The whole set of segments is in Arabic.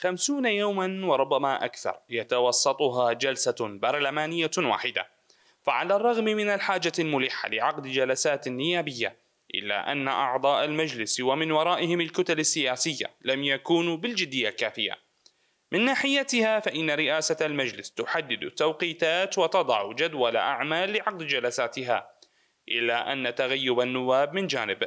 خمسون يوما وربما أكثر يتوسطها جلسة برلمانية واحدة فعلى الرغم من الحاجة الملحة لعقد جلسات نيابية إلا أن أعضاء المجلس ومن ورائهم الكتل السياسية لم يكونوا بالجدية الكافية من ناحيتها فإن رئاسة المجلس تحدد التوقيتات وتضع جدول أعمال لعقد جلساتها إلا أن تغيب النواب من جانب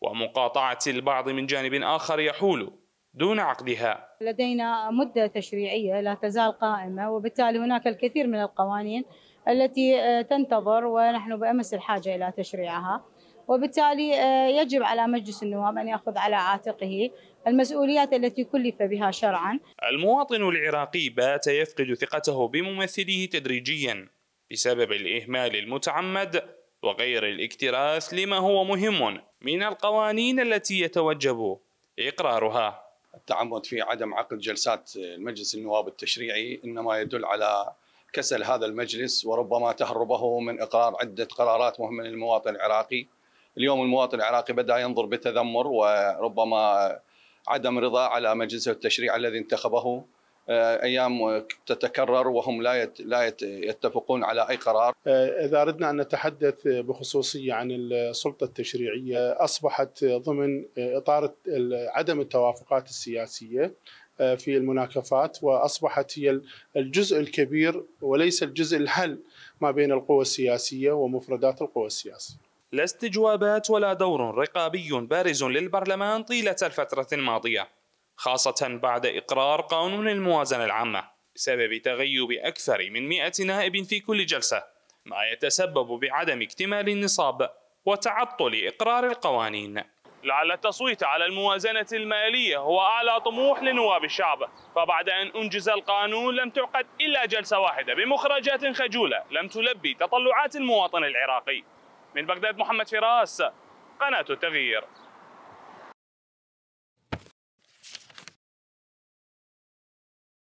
ومقاطعة البعض من جانب آخر يحول دون عقدها لدينا مدة تشريعية لا تزال قائمة وبالتالي هناك الكثير من القوانين التي آه، تنتظر ونحن بأمس الحاجة إلى تشريعها وبالتالي آه، يجب على مجلس النواب أن يأخذ على عاتقه المسؤوليات التي كلف بها شرعا المواطن العراقي بات يفقد ثقته بممثليه تدريجيا بسبب الإهمال المتعمد وغير الاكتراث لما هو مهم من القوانين التي يتوجب إقرارها التعمد في عدم عقد جلسات المجلس النواب التشريعي انما يدل على كسل هذا المجلس وربما تهربه من اقرار عده قرارات مهمه للمواطن العراقي. اليوم المواطن العراقي بدا ينظر بتذمر وربما عدم رضا على مجلسه التشريع الذي انتخبه آه، ايام تتكرر وهم لا لا يتفقون على اي قرار. آه، اذا اردنا ان نتحدث بخصوصيه عن السلطه التشريعيه اصبحت ضمن اطار عدم التوافقات السياسيه آه، في المناكفات واصبحت هي الجزء الكبير وليس الجزء الحل ما بين القوى السياسيه ومفردات القوى السياسيه. لا استجوابات ولا دور رقابي بارز للبرلمان طيله الفتره الماضيه. خاصة بعد إقرار قانون الموازنة العامة بسبب تغيب أكثر من 100 نائب في كل جلسة ما يتسبب بعدم اكتمال النصاب وتعطل إقرار القوانين لعل التصويت على الموازنة المالية هو أعلى طموح لنواب الشعب فبعد أن أنجز القانون لم تعقد إلا جلسة واحدة بمخرجات خجولة لم تلبي تطلعات المواطن العراقي من بغداد محمد فراس قناة التغيير